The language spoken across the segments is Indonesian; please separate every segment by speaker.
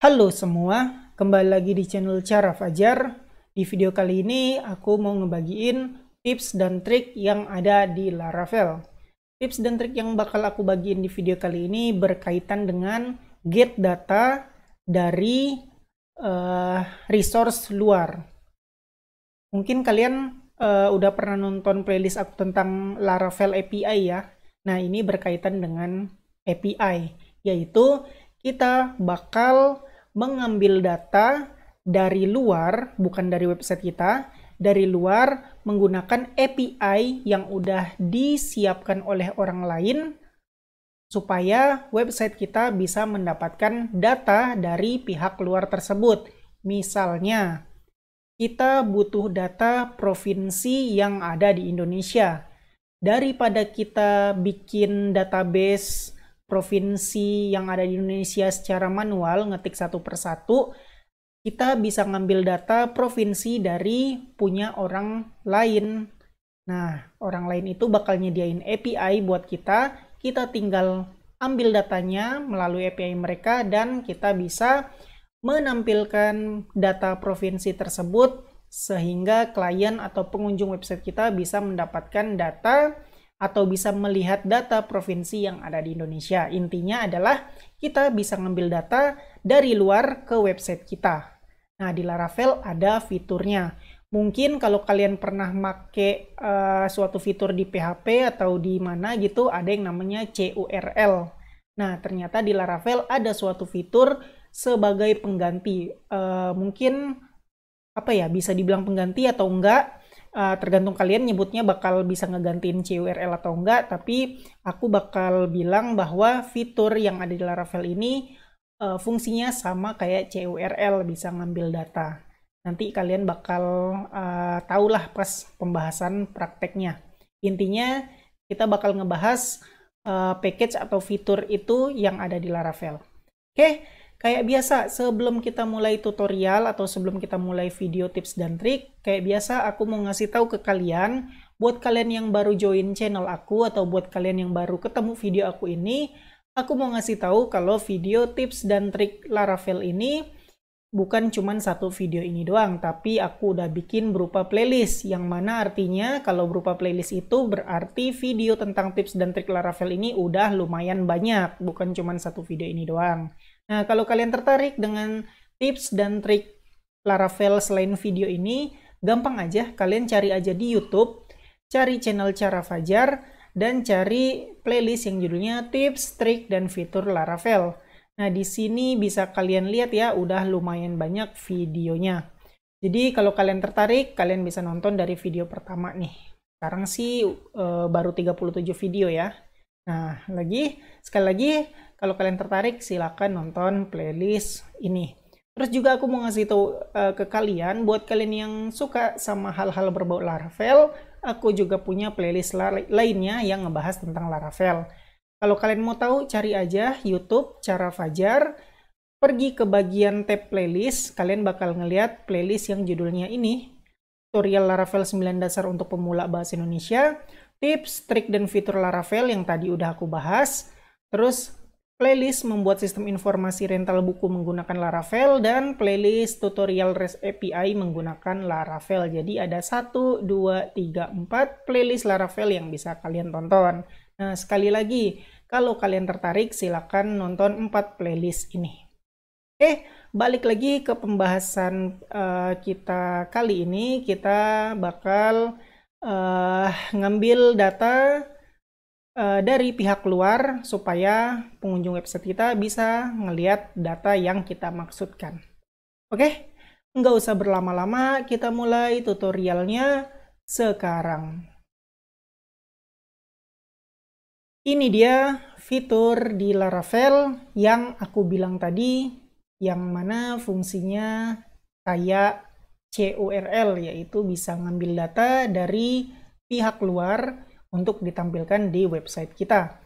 Speaker 1: Halo semua, kembali lagi di channel Cara Fajar. Di video kali ini aku mau ngebagiin tips dan trik yang ada di Laravel. Tips dan trik yang bakal aku bagiin di video kali ini berkaitan dengan get data dari uh, resource luar. Mungkin kalian uh, udah pernah nonton playlist aku tentang Laravel API ya. Nah, ini berkaitan dengan API, yaitu kita bakal mengambil data dari luar, bukan dari website kita, dari luar menggunakan API yang udah disiapkan oleh orang lain supaya website kita bisa mendapatkan data dari pihak luar tersebut. Misalnya, kita butuh data provinsi yang ada di Indonesia. Daripada kita bikin database provinsi yang ada di Indonesia secara manual, ngetik satu persatu, kita bisa ngambil data provinsi dari punya orang lain. Nah, orang lain itu bakal nyediain API buat kita, kita tinggal ambil datanya melalui API mereka dan kita bisa menampilkan data provinsi tersebut sehingga klien atau pengunjung website kita bisa mendapatkan data atau bisa melihat data provinsi yang ada di Indonesia. Intinya adalah kita bisa ngambil data dari luar ke website kita. Nah, di Laravel ada fiturnya. Mungkin kalau kalian pernah make uh, suatu fitur di PHP atau di mana gitu, ada yang namanya CURL. Nah, ternyata di Laravel ada suatu fitur sebagai pengganti. Uh, mungkin apa ya, bisa dibilang pengganti atau enggak, uh, tergantung kalian nyebutnya bakal bisa ngegantiin CURL atau enggak, tapi aku bakal bilang bahwa fitur yang ada di Laravel ini uh, fungsinya sama kayak CURL bisa ngambil data. Nanti kalian bakal uh, eh, tahulah pas pembahasan prakteknya. Intinya kita bakal ngebahas uh, package atau fitur itu yang ada di Laravel. Oke, okay, Kayak biasa, sebelum kita mulai tutorial atau sebelum kita mulai video tips dan trik, kayak biasa aku mau ngasih tahu ke kalian, buat kalian yang baru join channel aku atau buat kalian yang baru ketemu video aku ini, aku mau ngasih tahu kalau video tips dan trik Laravel ini bukan cuma satu video ini doang, tapi aku udah bikin berupa playlist, yang mana artinya kalau berupa playlist itu berarti video tentang tips dan trik Laravel ini udah lumayan banyak, bukan cuma satu video ini doang. Nah, kalau kalian tertarik dengan tips dan trik Laravel selain video ini, gampang aja kalian cari aja di YouTube, cari channel Cara Fajar dan cari playlist yang judulnya tips, trik dan fitur Laravel. Nah, di sini bisa kalian lihat ya, udah lumayan banyak videonya. Jadi kalau kalian tertarik, kalian bisa nonton dari video pertama nih. Sekarang sih eh, baru 37 video ya. Nah, lagi sekali lagi kalau kalian tertarik silahkan nonton playlist ini. Terus juga aku mau ngasih tahu uh, ke kalian buat kalian yang suka sama hal-hal berbau Laravel, aku juga punya playlist la lainnya yang ngebahas tentang Laravel. Kalau kalian mau tahu cari aja YouTube cara Fajar, pergi ke bagian tab playlist, kalian bakal ngeliat playlist yang judulnya ini, tutorial Laravel 9 dasar untuk pemula bahasa Indonesia tips, trik, dan fitur Laravel yang tadi udah aku bahas. Terus playlist membuat sistem informasi rental buku menggunakan Laravel dan playlist tutorial REST API menggunakan Laravel. Jadi ada 1, 2, 3, 4 playlist Laravel yang bisa kalian tonton. Nah, sekali lagi, kalau kalian tertarik silahkan nonton 4 playlist ini. Oke, balik lagi ke pembahasan uh, kita kali ini. Kita bakal uh, ngambil data uh, dari pihak luar supaya pengunjung website kita bisa ngelihat data yang kita maksudkan. Oke, okay? nggak usah berlama-lama, kita mulai tutorialnya sekarang. Ini dia fitur di Laravel yang aku bilang tadi, yang mana fungsinya kayak CURL yaitu bisa ngambil data dari pihak luar untuk ditampilkan di website kita.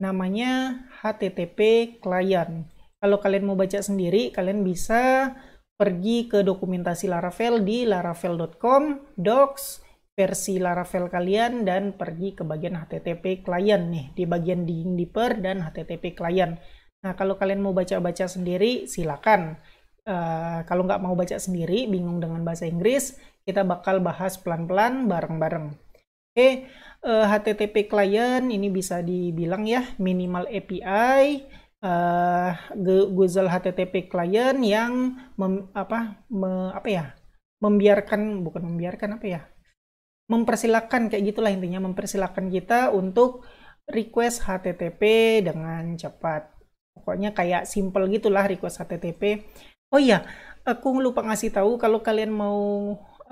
Speaker 1: Namanya HTTP client. Kalau kalian mau baca sendiri, kalian bisa pergi ke dokumentasi Laravel di laravel.com, docs, versi Laravel kalian, dan pergi ke bagian HTTP client nih, di bagian di deeper dan HTTP client. Nah, kalau kalian mau baca-baca sendiri, silakan uh, kalau nggak mau baca sendiri, bingung dengan bahasa Inggris, kita bakal bahas pelan-pelan bareng-bareng. Oke, okay, uh, eh, HTTP client ini bisa dibilang ya minimal API uh, eh, Google HTTP client yang mem, apa me, apa ya membiarkan bukan membiarkan apa ya mempersilahkan kayak gitulah intinya mempersilahkan kita untuk request HTTP dengan cepat pokoknya kayak simple gitulah request HTTP Oh iya, aku lupa ngasih tahu kalau kalian mau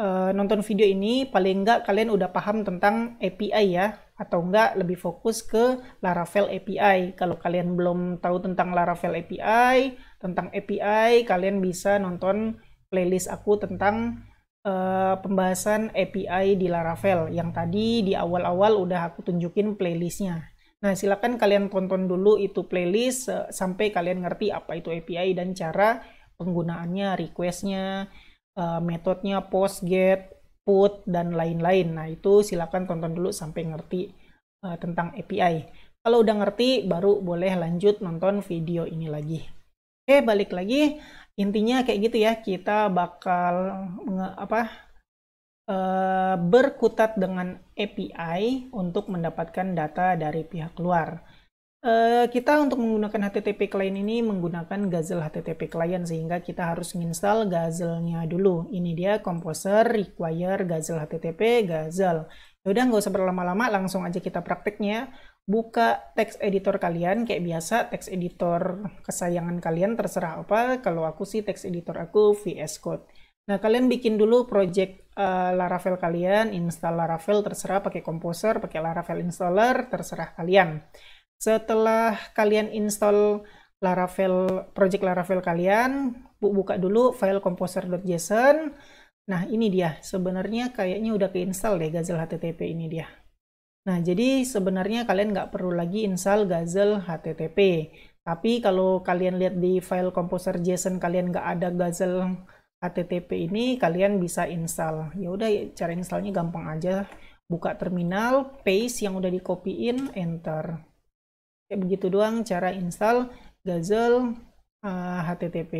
Speaker 1: uh, nonton video ini paling nggak kalian udah paham tentang API ya atau enggak lebih fokus ke Laravel API. Kalau kalian belum tahu tentang Laravel API, tentang API, kalian bisa nonton playlist aku tentang uh, pembahasan API di Laravel yang tadi di awal-awal udah aku tunjukin playlistnya. Nah, silakan kalian tonton dulu itu playlist uh, sampai kalian ngerti apa itu API dan cara penggunaannya, requestnya, uh, metodenya post, get, put, dan lain-lain. Nah itu silakan tonton dulu sampai ngerti uh, tentang API. Kalau udah ngerti baru boleh lanjut nonton video ini lagi. Oke balik lagi intinya kayak gitu ya kita bakal nge, apa uh, berkutat dengan API untuk mendapatkan data dari pihak luar. Eh, kita untuk menggunakan HTTP client ini menggunakan Gazelle HTTP client sehingga kita harus install Gazelle-nya dulu. Ini dia composer require Gazelle HTTP Gazelle. Ya udah nggak usah berlama-lama, langsung aja kita prakteknya. Buka text editor kalian kayak biasa, text editor kesayangan kalian terserah apa. Kalau aku sih text editor aku VS Code. Nah, kalian bikin dulu project uh, Laravel kalian, install Laravel terserah pakai composer, pakai Laravel installer terserah kalian setelah kalian install Laravel project Laravel kalian buka dulu file composer.json nah ini dia sebenarnya kayaknya udah keinstall deh Gazelle HTTP ini dia nah jadi sebenarnya kalian nggak perlu lagi install Gazelle HTTP tapi kalau kalian lihat di file JSON kalian nggak ada Gazelle HTTP ini kalian bisa install ya udah cara installnya gampang aja buka terminal paste yang udah di dikopiin enter Kayak begitu doang cara install Gazelle uh, eh, HTTP.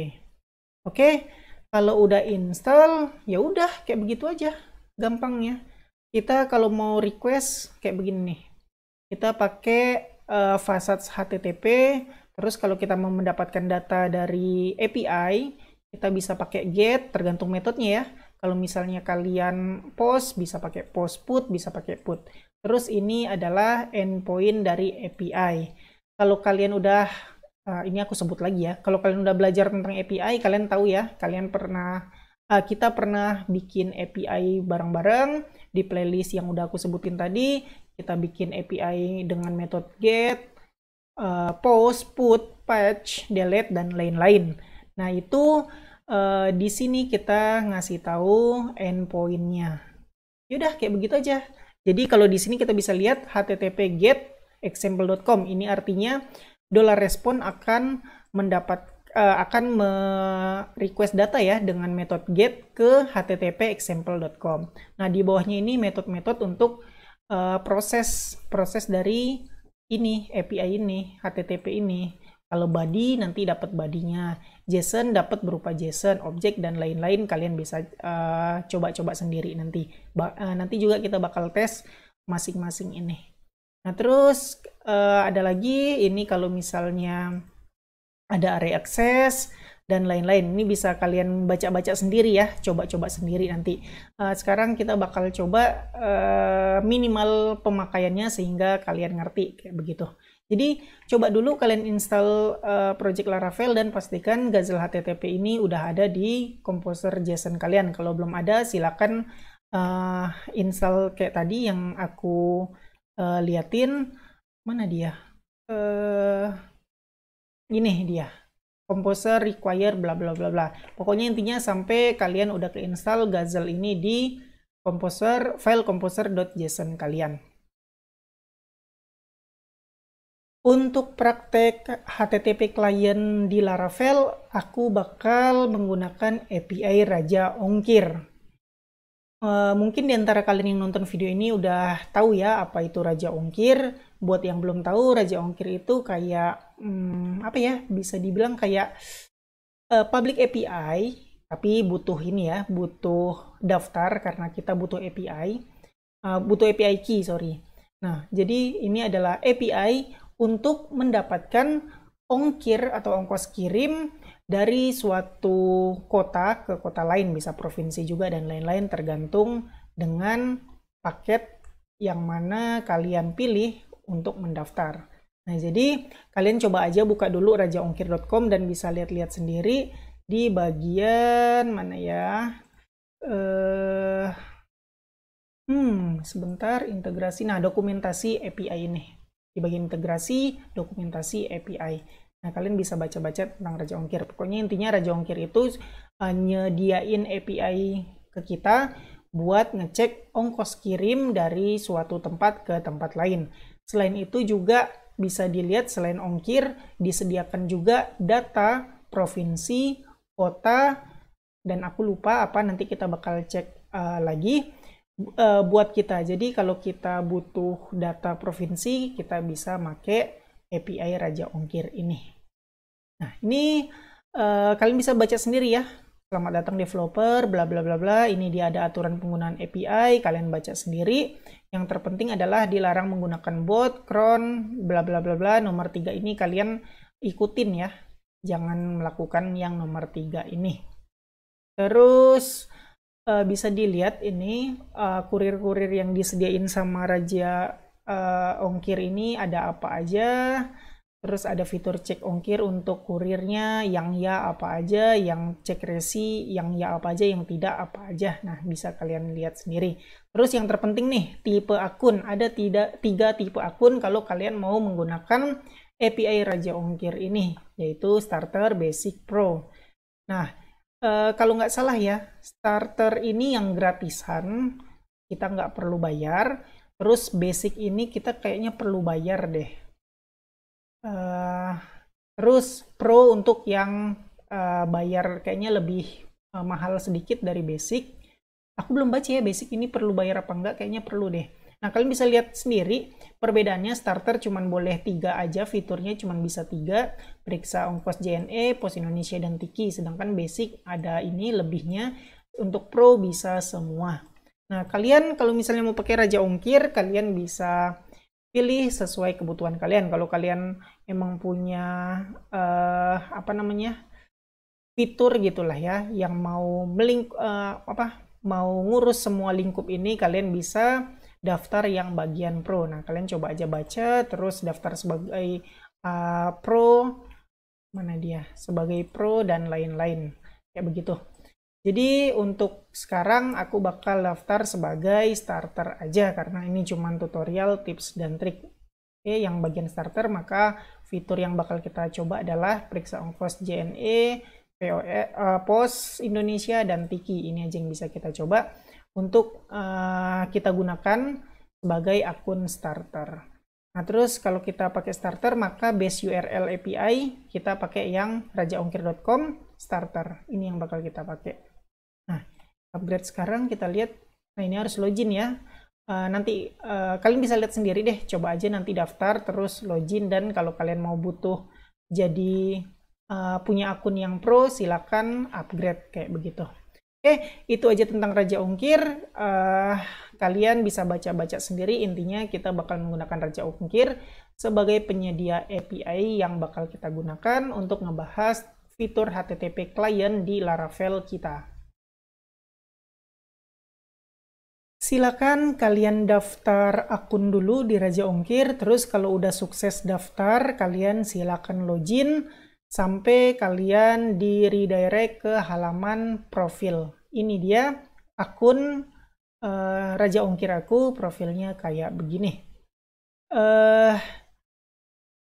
Speaker 1: Oke, kalau udah install ya udah kayak begitu aja gampangnya. Kita kalau mau request kayak begini nih. Kita pakai uh, eh, HTTP, terus kalau kita mau mendapatkan data dari API, kita bisa pakai get tergantung metodenya ya. Kalau misalnya kalian post bisa pakai post put, bisa pakai put. Terus ini adalah endpoint dari API kalau kalian udah uh, ini aku sebut lagi ya. Kalau kalian udah belajar tentang API, kalian tahu ya, kalian pernah uh, kita pernah bikin API bareng-bareng di playlist yang udah aku sebutin tadi. Kita bikin API dengan metode get, uh, post, put, patch, delete dan lain-lain. Nah, itu uh, di sini kita ngasih tahu endpointnya. Yaudah, kayak begitu aja. Jadi kalau di sini kita bisa lihat http get example.com. Ini artinya dollar respon akan mendapat uh, akan me request data ya dengan metode get ke http example.com. Nah, di bawahnya ini metode-metode untuk uh, proses proses dari ini API ini, http ini. Kalau body nanti dapat badinya, JSON dapat berupa JSON, objek dan lain-lain. Kalian bisa eh, coba-coba uh, sendiri nanti. Ba uh, nanti juga kita bakal tes masing-masing ini. Nah, terus uh, ada lagi ini kalau misalnya ada area akses dan lain-lain. Ini bisa kalian baca-baca sendiri ya, coba-coba sendiri nanti. Uh, sekarang kita bakal coba uh, minimal pemakaiannya sehingga kalian ngerti kayak begitu. Jadi coba dulu kalian install uh, project Laravel dan pastikan Gazelle HTTP ini udah ada di komposer JSON kalian. Kalau belum ada silakan uh, install kayak tadi yang aku uh, liatin mana dia uh, ini dia composer require bla bla bla bla pokoknya intinya sampai kalian udah keinstall Gazelle ini di composer file composer.json kalian Untuk praktek HTTP client di Laravel, aku bakal menggunakan API Raja Ongkir. Eh, mungkin di antara kalian yang nonton video ini udah tahu ya apa itu Raja Ongkir. Buat yang belum tahu, Raja Ongkir itu kayak hmm, apa ya? Bisa dibilang kayak uh, public API, tapi butuh ini ya, butuh daftar karena kita butuh API, uh, eh, butuh API key, sorry. Nah, jadi ini adalah API untuk mendapatkan ongkir atau ongkos kirim dari suatu kota ke kota lain, bisa provinsi juga dan lain-lain tergantung dengan paket yang mana kalian pilih untuk mendaftar. Nah, jadi kalian coba aja buka dulu rajaongkir.com dan bisa lihat-lihat sendiri di bagian mana ya. Eh, hmm, sebentar integrasi. Nah, dokumentasi API ini. Di bagian integrasi, dokumentasi API. Nah, kalian bisa baca-baca tentang Raja Ongkir. Pokoknya intinya Raja Ongkir itu uh, nyediain API ke kita buat ngecek ongkos kirim dari suatu tempat ke tempat lain. Selain itu juga bisa dilihat selain ongkir disediakan juga data provinsi, kota, dan aku lupa apa nanti kita bakal cek uh, lagi uh, buat kita. Jadi kalau kita butuh data provinsi, kita bisa pakai API Raja Ongkir ini. Nah, ini uh, kalian bisa baca sendiri ya. Selamat datang developer, bla bla bla bla. Ini dia ada aturan penggunaan API, kalian baca sendiri. Yang terpenting adalah dilarang menggunakan bot, cron, bla bla bla bla. Nomor tiga ini kalian ikutin ya. Jangan melakukan yang nomor tiga ini. Terus eh, bisa dilihat ini eh, kurir -kurir yang disediain sama Raja uh, ongkir ini ada apa aja, terus ada fitur cek ongkir untuk kurirnya, yang ya apa aja, yang cek resi, yang ya apa aja, yang tidak apa aja. Nah, bisa kalian lihat sendiri. Terus yang terpenting nih, tipe akun. Ada tidak tiga tipe akun kalau kalian mau menggunakan API Raja Ongkir ini, yaitu Starter, Basic, Pro. Nah, e, kalau nggak salah ya, starter ini yang gratisan, kita nggak perlu bayar. Terus basic ini kita kayaknya perlu bayar deh. Uh, terus pro untuk yang uh, bayar kayaknya lebih uh, mahal sedikit dari basic. Aku belum baca ya basic ini perlu bayar apa enggak, kayaknya perlu deh. Nah kalian bisa lihat sendiri perbedaannya starter cuman boleh tiga aja fiturnya cuman bisa tiga periksa ongkos JNE, Pos Indonesia dan Tiki sedangkan basic ada ini lebihnya untuk pro bisa semua. Nah, kalian kalau misalnya mau pakai Raja Ongkir, kalian bisa pilih sesuai kebutuhan kalian. Kalau kalian emang punya uh, apa namanya fitur gitulah ya, yang mau meling uh, eh, apa mau ngurus semua lingkup ini, kalian bisa daftar yang bagian pro. Nah, kalian coba aja baca, terus daftar sebagai uh, pro mana dia sebagai pro dan lain-lain kayak begitu. Jadi untuk sekarang aku bakal daftar sebagai starter aja karena ini cuma tutorial, tips, dan trik. Oke, yang bagian starter maka fitur yang bakal kita coba adalah periksa ongkos JNE, POE, uh, eh, POS Indonesia, dan Tiki. Ini aja yang bisa kita coba untuk uh, kita gunakan sebagai akun starter. Nah, terus kalau kita pakai starter, maka base URL API kita pakai yang rajaongkir.com starter. Ini yang bakal kita pakai upgrade sekarang kita lihat nah ini harus login ya uh, nanti uh, kalian bisa lihat sendiri deh coba aja nanti daftar terus login dan kalau kalian mau butuh jadi uh, punya akun yang pro silakan upgrade kayak begitu oke itu aja tentang Raja Ungkir uh, kalian bisa baca-baca sendiri intinya kita bakal menggunakan Raja Ungkir sebagai penyedia API yang bakal kita gunakan untuk ngebahas fitur HTTP client di Laravel kita. Silakan kalian daftar akun dulu di Raja Ongkir, terus kalau udah sukses daftar, kalian silakan login sampai kalian di redirect ke halaman profil. Ini dia akun uh, Raja Ongkir aku, profilnya kayak begini. Uh,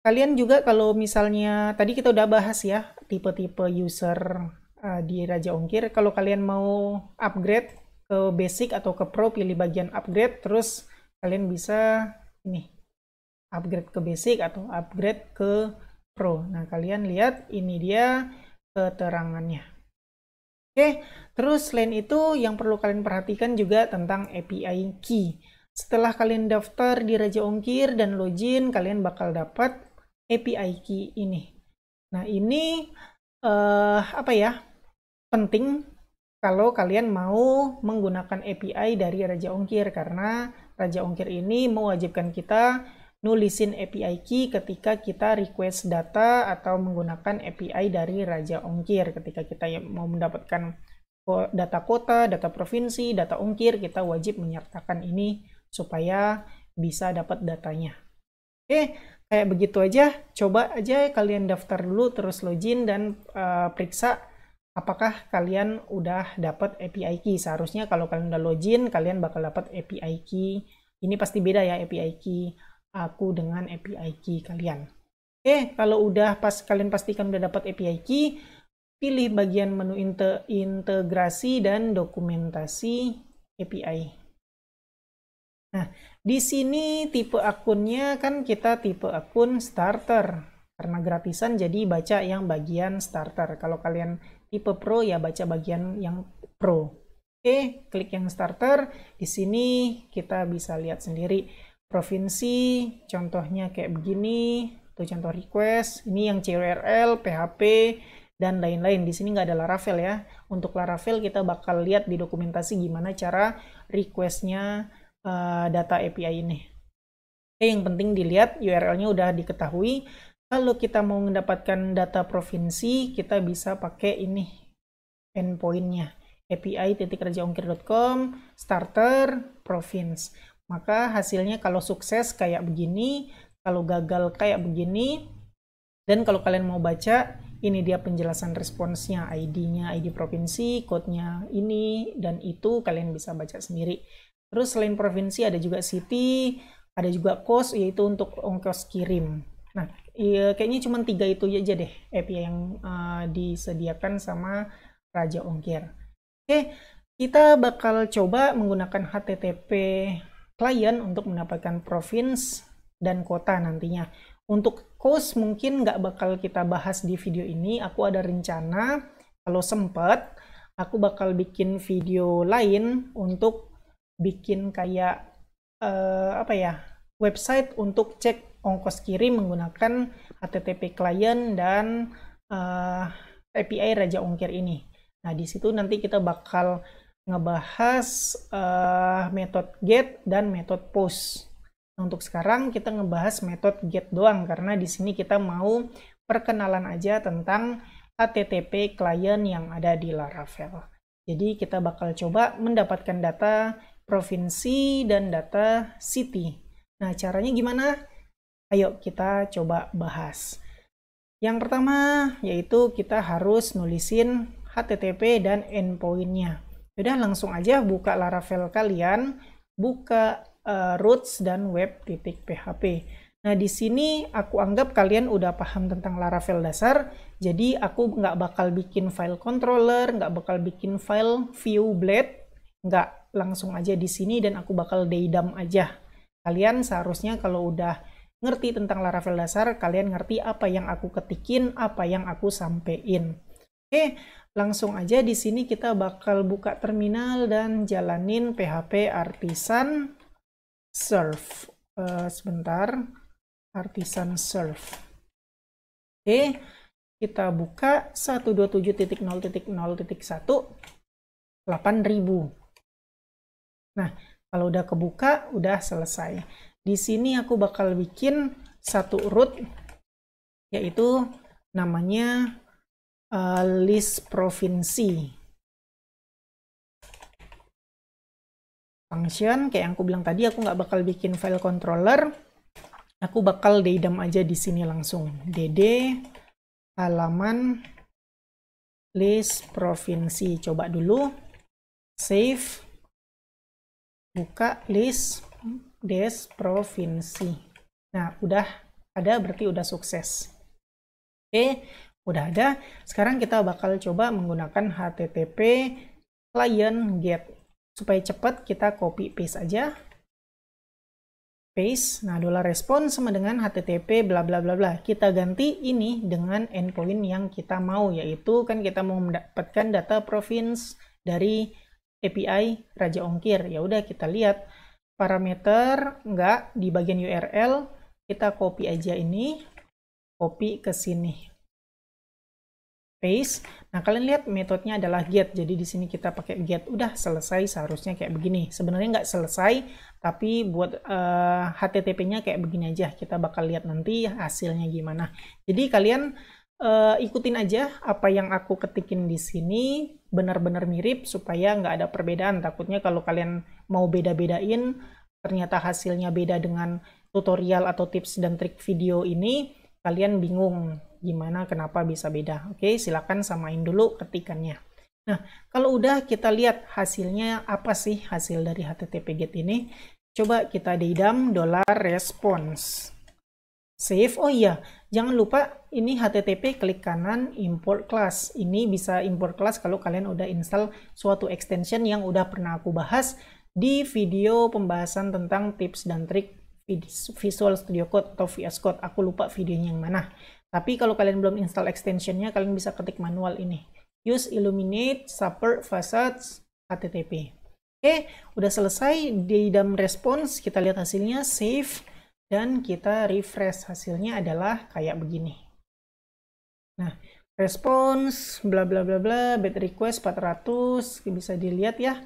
Speaker 1: kalian juga kalau misalnya tadi kita udah bahas ya tipe-tipe user uh, di Raja Ongkir, kalau kalian mau upgrade ke basic atau ke pro pilih bagian upgrade terus kalian bisa ini upgrade ke basic atau upgrade ke pro nah kalian lihat ini dia keterangannya Oke, terus selain itu yang perlu kalian perhatikan juga tentang API key. Setelah kalian daftar di Raja Ongkir dan login, kalian bakal dapat API key ini. Nah, ini eh, apa ya? Penting kalau kalian mau menggunakan API dari Raja Ongkir karena Raja Ongkir ini mewajibkan kita nulisin API key ketika kita request data atau menggunakan API dari Raja Ongkir ketika kita mau mendapatkan data kota, data provinsi, data ongkir kita wajib menyertakan ini supaya bisa dapat datanya. Oke, kayak begitu aja. Coba aja kalian daftar dulu terus login dan uh, periksa apakah kalian udah dapat API key? Seharusnya kalau kalian udah login, kalian bakal dapat API key. Ini pasti beda ya API key aku dengan API key kalian. Oke, kalau udah pas kalian pastikan udah dapat API key, pilih bagian menu inte integrasi dan dokumentasi API. Nah, di sini tipe akunnya kan kita tipe akun starter. Karena gratisan jadi baca yang bagian starter. Kalau kalian tipe pro ya baca bagian yang pro. Oke, klik yang starter. Di sini kita bisa lihat sendiri provinsi, contohnya kayak begini, tuh contoh request, ini yang CURL, PHP, dan lain-lain. Di sini nggak ada Laravel ya. Untuk Laravel kita bakal lihat di dokumentasi gimana cara requestnya uh, data API ini. Oke, yang penting dilihat URL-nya udah diketahui kalau kita mau mendapatkan data provinsi kita bisa pakai ini endpointnya API starter province maka hasilnya kalau sukses kayak begini kalau gagal kayak begini dan kalau kalian mau baca ini dia penjelasan responsnya ID-nya ID provinsi code-nya ini dan itu kalian bisa baca sendiri terus selain provinsi ada juga city ada juga cost yaitu untuk ongkos kirim Nah, iya, kayaknya cuma tiga itu aja deh API yang uh, disediakan sama Raja Ongkir. Oke, kita bakal coba menggunakan HTTP client untuk mendapatkan province dan kota nantinya. Untuk cost mungkin nggak bakal kita bahas di video ini. Aku ada rencana kalau sempat aku bakal bikin video lain untuk bikin kayak uh, apa ya website untuk cek ongkos kirim menggunakan HTTP client dan uh, eh, API Raja Ongkir ini. Nah, di situ nanti kita bakal ngebahas uh, metode get dan metode post. Nah, untuk sekarang kita ngebahas metode get doang karena di sini kita mau perkenalan aja tentang HTTP client yang ada di Laravel. Jadi kita bakal coba mendapatkan data provinsi dan data city. Nah, caranya gimana? Ayo kita coba bahas. Yang pertama yaitu kita harus nulisin HTTP dan endpointnya. Sudah langsung aja buka Laravel kalian, buka uh, roots dan web.php. Nah, di sini aku anggap kalian udah paham tentang Laravel dasar, jadi aku nggak bakal bikin file controller, nggak bakal bikin file view blade, nggak langsung aja di sini dan aku bakal daydum aja Kalian seharusnya kalau udah ngerti tentang Laravel dasar, kalian ngerti apa yang aku ketikin, apa yang aku sampein. Oke, langsung aja di sini kita bakal buka terminal dan jalanin PHP artisan serve. Uh, sebentar, artisan serve. Oke, kita buka 127.0.0.1 8000. Nah, kalau udah kebuka, udah selesai. Di sini aku bakal bikin satu root, yaitu namanya uh, list provinsi. Function, kayak yang aku bilang tadi, aku nggak bakal bikin file controller. Aku bakal dedam aja di sini langsung. dd halaman list provinsi. Coba dulu. Save buka list des provinsi. Nah, udah ada berarti udah sukses. Oke, udah ada. Sekarang kita bakal coba menggunakan HTTP client get. Supaya cepat kita copy paste aja. Paste. Nah, dolar respon sama dengan HTTP bla bla bla bla. Kita ganti ini dengan endpoint yang kita mau yaitu kan kita mau mendapatkan data provinsi dari API Raja Ongkir. Ya udah kita lihat parameter enggak di bagian URL kita copy aja ini, copy ke sini. Paste. Nah, kalian lihat metodenya adalah get. Jadi di sini kita pakai get. Udah selesai seharusnya kayak begini. Sebenarnya nggak selesai, tapi buat uh, eh, HTTP-nya kayak begini aja. Kita bakal lihat nanti hasilnya gimana. Jadi kalian uh, ikutin aja apa yang aku ketikin di sini benar-benar mirip supaya nggak ada perbedaan. Takutnya kalau kalian mau beda-bedain ternyata hasilnya beda dengan tutorial atau tips dan trik video ini, kalian bingung gimana kenapa bisa beda. Oke, silakan samain dulu ketikannya. Nah, kalau udah kita lihat hasilnya apa sih hasil dari HTTP GET ini, coba kita didam dolar response save. Oh iya, jangan lupa ini HTTP klik kanan import class. Ini bisa import class kalau kalian udah install suatu extension yang udah pernah aku bahas di video pembahasan tentang tips dan trik Visual Studio Code atau VS Code. Aku lupa videonya yang mana. Tapi kalau kalian belum install extensionnya, kalian bisa ketik manual ini. Use Illuminate Support facets HTTP. Oke, udah selesai di dalam response. Kita lihat hasilnya save dan kita refresh hasilnya adalah kayak begini. Nah, response bla bla bla bla bad request 400 bisa dilihat ya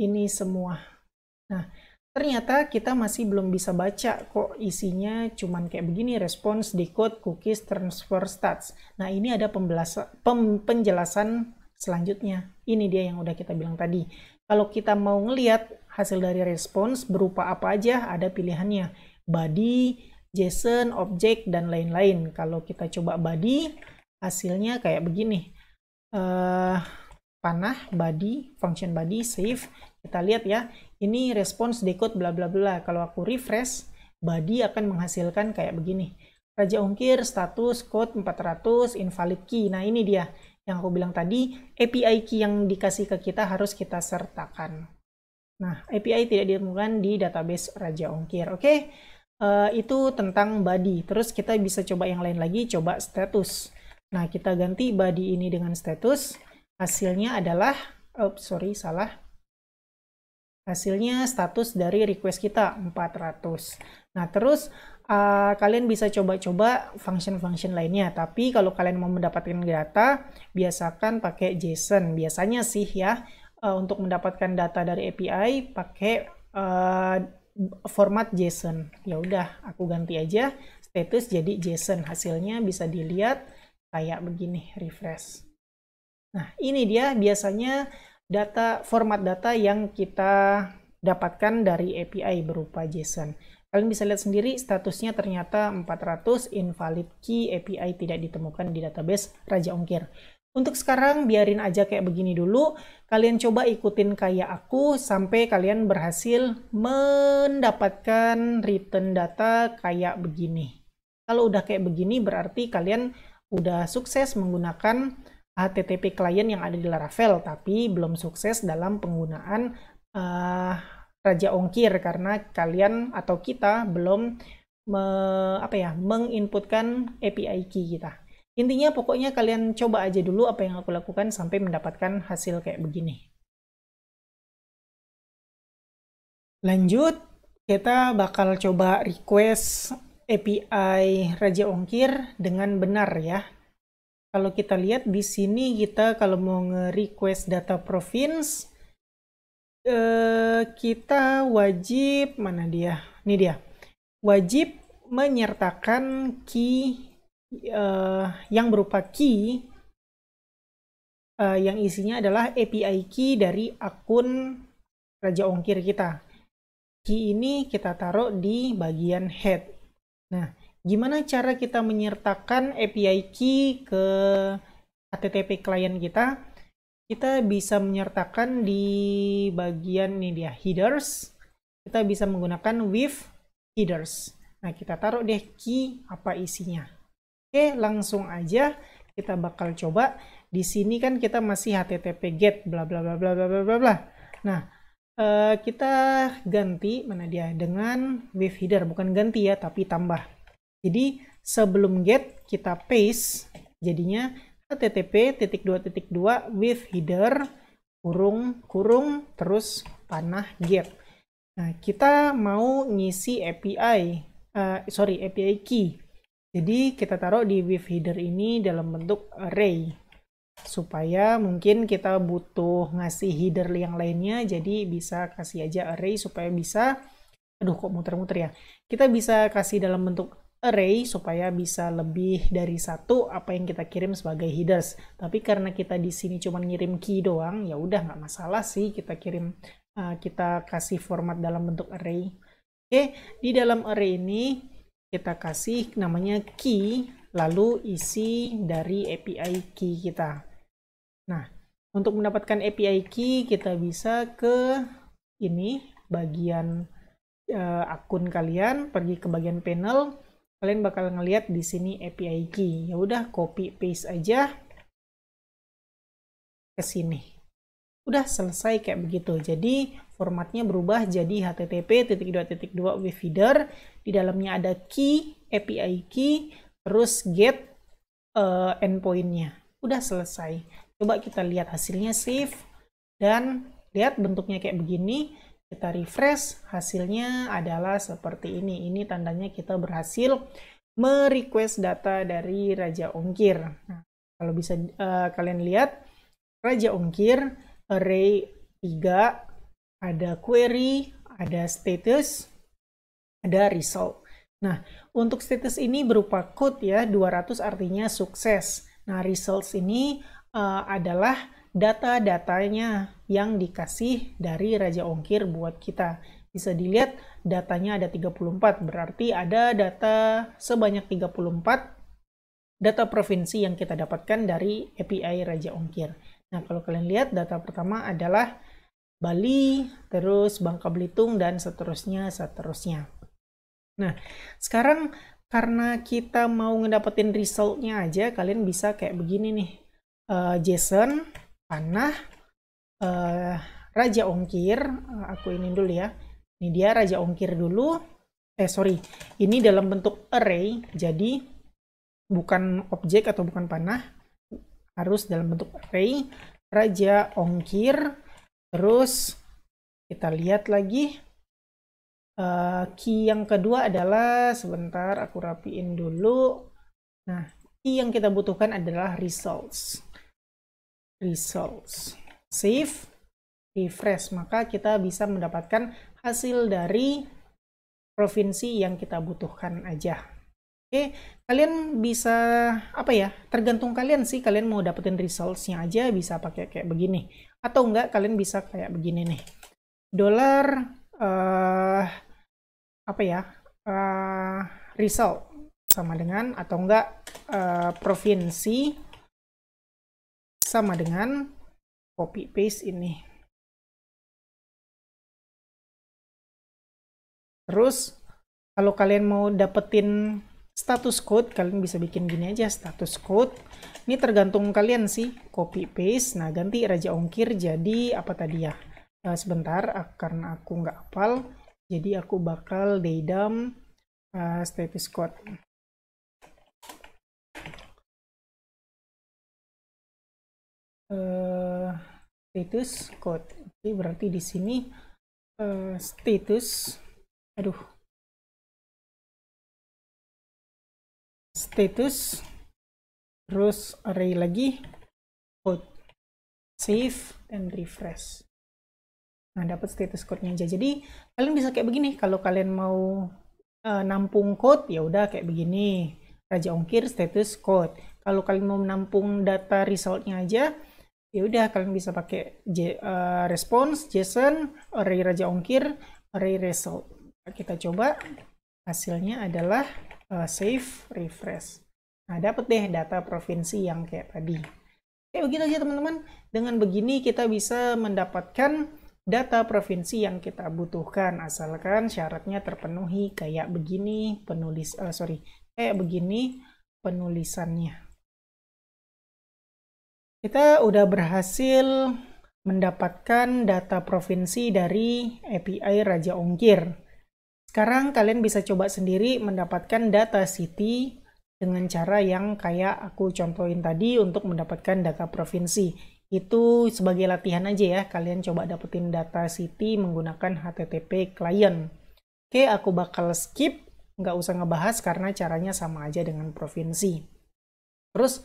Speaker 1: ini semua nah ternyata kita masih belum bisa baca kok isinya cuman kayak begini response decode cookies transfer stats nah ini ada pem, penjelasan selanjutnya ini dia yang udah kita bilang tadi kalau kita mau ngelihat hasil dari response berupa apa aja ada pilihannya body, JSON, objek, dan lain-lain. Kalau kita coba body, hasilnya kayak begini. Uh, panah, body, function body, save. Kita lihat ya, ini response decode bla bla bla. Kalau aku refresh, body akan menghasilkan kayak begini. Raja ungkir, status, code 400, invalid key. Nah ini dia yang aku bilang tadi, API key yang dikasih ke kita harus kita sertakan. Nah, API tidak ditemukan di database Raja Ongkir. Oke, okay? uh, itu tentang body. Terus kita bisa coba yang lain lagi, coba status. Nah, kita ganti body ini dengan status. Hasilnya adalah, oh, sorry, salah. Hasilnya status dari request kita 400. Nah, terus uh, kalian bisa coba-coba function-function lainnya. Tapi kalau kalian mau mendapatkan data, biasakan pakai JSON. Biasanya sih ya, uh, untuk mendapatkan data dari API pakai uh, format JSON. Ya udah, aku ganti aja status jadi JSON. Hasilnya bisa dilihat kayak begini, refresh. Nah, ini dia biasanya data format data yang kita dapatkan dari API berupa JSON. Kalian bisa lihat sendiri statusnya ternyata 400 invalid key API tidak ditemukan di database Raja Ongkir. Untuk sekarang biarin aja kayak begini dulu. Kalian coba ikutin kayak aku sampai kalian berhasil mendapatkan return data kayak begini. Kalau udah kayak begini berarti kalian udah sukses menggunakan HTTP client yang ada di Laravel tapi belum sukses dalam penggunaan uh, Raja Ongkir karena kalian atau kita belum me, apa ya menginputkan API key kita. Intinya pokoknya kalian coba aja dulu apa yang aku lakukan sampai mendapatkan hasil kayak begini. Lanjut, kita bakal coba request API Raja Ongkir dengan benar ya. Kalau kita lihat di sini kita kalau mau nge-request data province, eh, kita wajib, mana dia? Ini dia. Wajib menyertakan key uh, yang berupa key uh, yang isinya adalah API key dari akun Raja Ongkir kita. Key ini kita taruh di bagian head. Nah, gimana cara kita menyertakan API key ke HTTP klien kita? Kita bisa menyertakan di bagian ini dia headers. Kita bisa menggunakan with headers. Nah, kita taruh deh key apa isinya. Oke, langsung aja kita bakal coba. Di sini kan kita masih http get bla bla bla bla bla bla bla. Nah, eh, kita ganti mana dia dengan wave header, bukan ganti ya, tapi tambah. Jadi sebelum get kita paste jadinya http titik dua titik dua wave header kurung kurung terus panah get. Nah, kita mau ngisi API, uh, eh, sorry API key jadi kita taruh di wave header ini dalam bentuk array supaya mungkin kita butuh ngasih header yang lainnya jadi bisa kasih aja array supaya bisa aduh kok muter-muter ya kita bisa kasih dalam bentuk array supaya bisa lebih dari satu apa yang kita kirim sebagai headers tapi karena kita di sini cuma ngirim key doang ya udah nggak masalah sih kita kirim eh, kita kasih format dalam bentuk array oke di dalam array ini kita kasih namanya key lalu isi dari API key kita nah untuk mendapatkan API key kita bisa ke ini bagian uh, akun kalian pergi ke bagian panel kalian bakal ngelihat di sini API key ya udah copy paste aja ke sini udah selesai kayak begitu jadi formatnya berubah jadi http titik dua with di dalamnya ada key, API key, terus get uh, endpointnya. Udah selesai. Coba kita lihat hasilnya save dan lihat bentuknya kayak begini. Kita refresh, hasilnya adalah seperti ini. Ini tandanya kita berhasil merequest data dari Raja Ongkir. Nah, kalau bisa uh, kalian lihat Raja Ongkir array 3 ada query, ada status, ada result. Nah, untuk status ini berupa code ya, 200 artinya sukses. Nah, results ini uh, adalah data-datanya yang dikasih dari Raja Ongkir buat kita. Bisa dilihat datanya ada 34, berarti ada data sebanyak 34 data provinsi yang kita dapatkan dari API Raja Ongkir. Nah, kalau kalian lihat data pertama adalah Bali, terus Bangka Belitung, dan seterusnya, seterusnya. Nah, sekarang karena kita mau ngedapetin resultnya aja, kalian bisa kayak begini nih. Uh, Jason, panah, uh, Raja Ongkir, uh, aku ini dulu ya. Ini dia Raja Ongkir dulu. Eh, sorry. Ini dalam bentuk array, jadi bukan objek atau bukan panah. Harus dalam bentuk array. Raja Ongkir, terus kita lihat lagi Uh, yang kedua adalah sebentar aku rapiin dulu. Nah, key yang kita butuhkan adalah results. Results. Save, refresh, maka kita bisa mendapatkan hasil dari provinsi yang kita butuhkan aja. Oke, kalian bisa apa ya? Tergantung kalian sih kalian mau dapetin resultsnya aja bisa pakai kayak begini atau enggak kalian bisa kayak begini nih. Dolar uh, apa ya uh, eh, result sama dengan atau enggak uh, provinsi sama dengan copy paste ini terus kalau kalian mau dapetin status code kalian bisa bikin gini aja status code ini tergantung kalian sih copy paste nah ganti raja ongkir jadi apa tadi ya uh, sebentar ah, karena aku nggak hafal jadi aku bakal daydum uh, eh, eh, status code. Uh, status code. Jadi berarti di sini uh, status aduh status terus array lagi code save dan refresh Nah, dapat status code-nya aja. Jadi, kalian bisa kayak begini. Kalau kalian mau e, nampung code, ya udah kayak begini. Raja Ongkir status code. Kalau kalian mau menampung data result-nya aja, ya udah kalian bisa pakai J, uh, response, JSON, array Raja Ongkir, array result. Nah, kita coba. Hasilnya adalah uh, save, refresh. Nah, dapat deh data provinsi yang kayak tadi. Oke, begitu aja teman-teman. Dengan begini kita bisa mendapatkan data provinsi yang kita butuhkan asalkan syaratnya terpenuhi kayak begini penulis uh, sorry kayak begini penulisannya kita udah berhasil mendapatkan data provinsi dari API Raja Ongkir sekarang kalian bisa coba sendiri mendapatkan data city dengan cara yang kayak aku contohin tadi untuk mendapatkan data provinsi itu sebagai latihan aja ya kalian coba dapetin data city menggunakan HTTP client oke aku bakal skip nggak usah ngebahas karena caranya sama aja dengan provinsi terus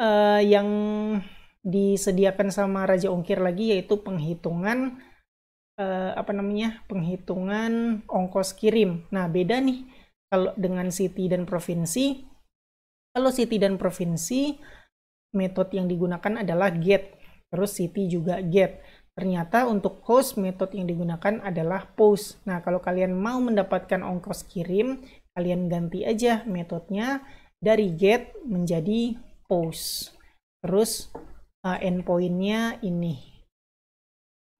Speaker 1: eh, yang disediakan sama Raja Ongkir lagi yaitu penghitungan eh, apa namanya penghitungan ongkos kirim nah beda nih kalau dengan city dan provinsi kalau city dan provinsi metode yang digunakan adalah get terus city juga get. Ternyata untuk host metode yang digunakan adalah post. Nah, kalau kalian mau mendapatkan ongkos kirim, kalian ganti aja metodenya dari get menjadi post. Terus uh, endpointnya ini.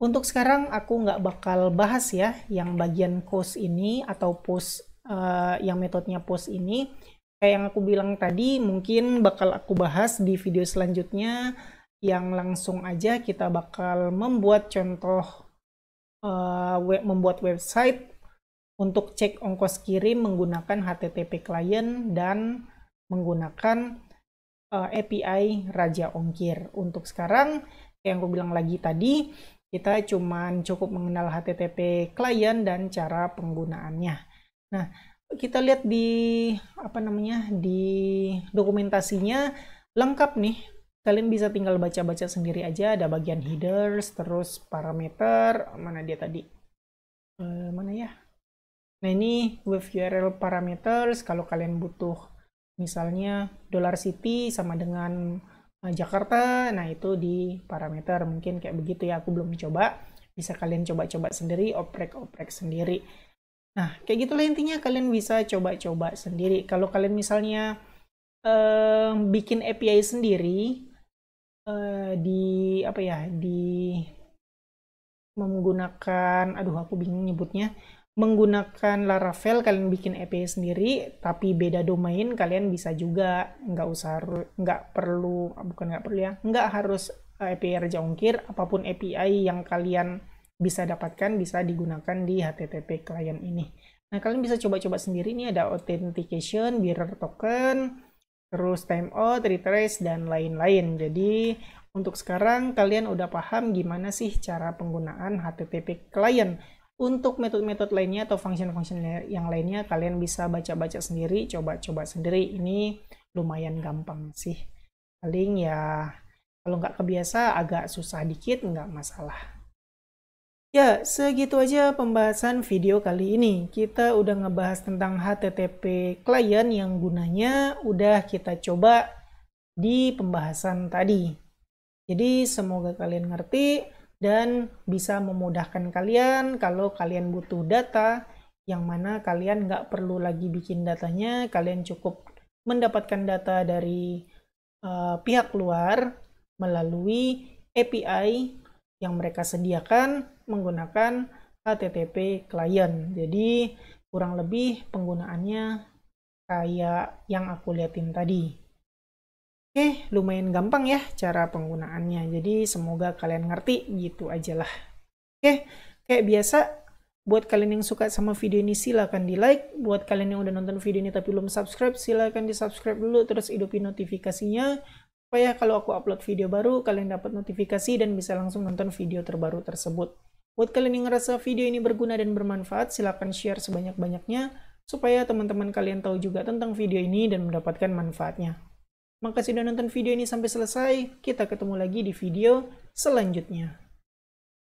Speaker 1: Untuk sekarang aku nggak bakal bahas ya yang bagian cost ini atau post uh, yang metodenya post ini. Kayak yang aku bilang tadi mungkin bakal aku bahas di video selanjutnya yang langsung aja kita bakal membuat contoh uh, eh, web, membuat website untuk cek ongkos kirim menggunakan HTTP client dan menggunakan uh, eh, API Raja Ongkir. Untuk sekarang, yang aku bilang lagi tadi, kita cuman cukup mengenal HTTP client dan cara penggunaannya. Nah, kita lihat di apa namanya di dokumentasinya lengkap nih kalian bisa tinggal baca-baca sendiri aja ada bagian headers terus parameter mana dia tadi e, mana ya nah ini web URL parameters kalau kalian butuh misalnya dollar city sama dengan eh, Jakarta nah itu di parameter mungkin kayak begitu ya aku belum coba bisa kalian coba-coba sendiri oprek-oprek sendiri nah kayak gitulah intinya kalian bisa coba-coba sendiri kalau kalian misalnya eh, bikin API sendiri Eh, di apa ya di menggunakan aduh aku bingung nyebutnya menggunakan Laravel kalian bikin API e sendiri tapi beda domain kalian bisa juga nggak usah nggak perlu bukan nggak perlu ya nggak harus eh, API raja ongkir apapun API yang kalian bisa dapatkan bisa digunakan di HTTP client ini nah kalian bisa coba-coba sendiri ini ada authentication bearer token terus time out, retrace, dan lain-lain. Jadi untuk sekarang kalian udah paham gimana sih cara penggunaan HTTP client. Untuk metode-metode lainnya atau function-function yang lainnya kalian bisa baca-baca sendiri, coba-coba sendiri. Ini lumayan gampang sih. Paling ya kalau nggak kebiasa agak susah dikit nggak masalah. Ya, segitu aja pembahasan video kali ini. Kita udah ngebahas tentang HTTP client yang gunanya udah kita coba di pembahasan tadi. Jadi, semoga kalian ngerti dan bisa memudahkan kalian kalau kalian butuh data yang mana kalian nggak perlu lagi bikin datanya, kalian cukup mendapatkan data dari uh, pihak luar melalui API yang mereka sediakan menggunakan HTTP client. Jadi kurang lebih penggunaannya kayak yang aku liatin tadi. Oke, lumayan gampang ya cara penggunaannya. Jadi semoga kalian ngerti gitu aja lah. Oke, kayak biasa buat kalian yang suka sama video ini silahkan di like. Buat kalian yang udah nonton video ini tapi belum subscribe silahkan di subscribe dulu terus hidupin notifikasinya supaya kalau aku upload video baru kalian dapat notifikasi dan bisa langsung nonton video terbaru tersebut. Buat kalian yang ngerasa video ini berguna dan bermanfaat, silahkan share sebanyak-banyaknya supaya teman-teman kalian tahu juga tentang video ini dan mendapatkan manfaatnya. Makasih sudah nonton video ini sampai selesai, kita ketemu lagi di video selanjutnya.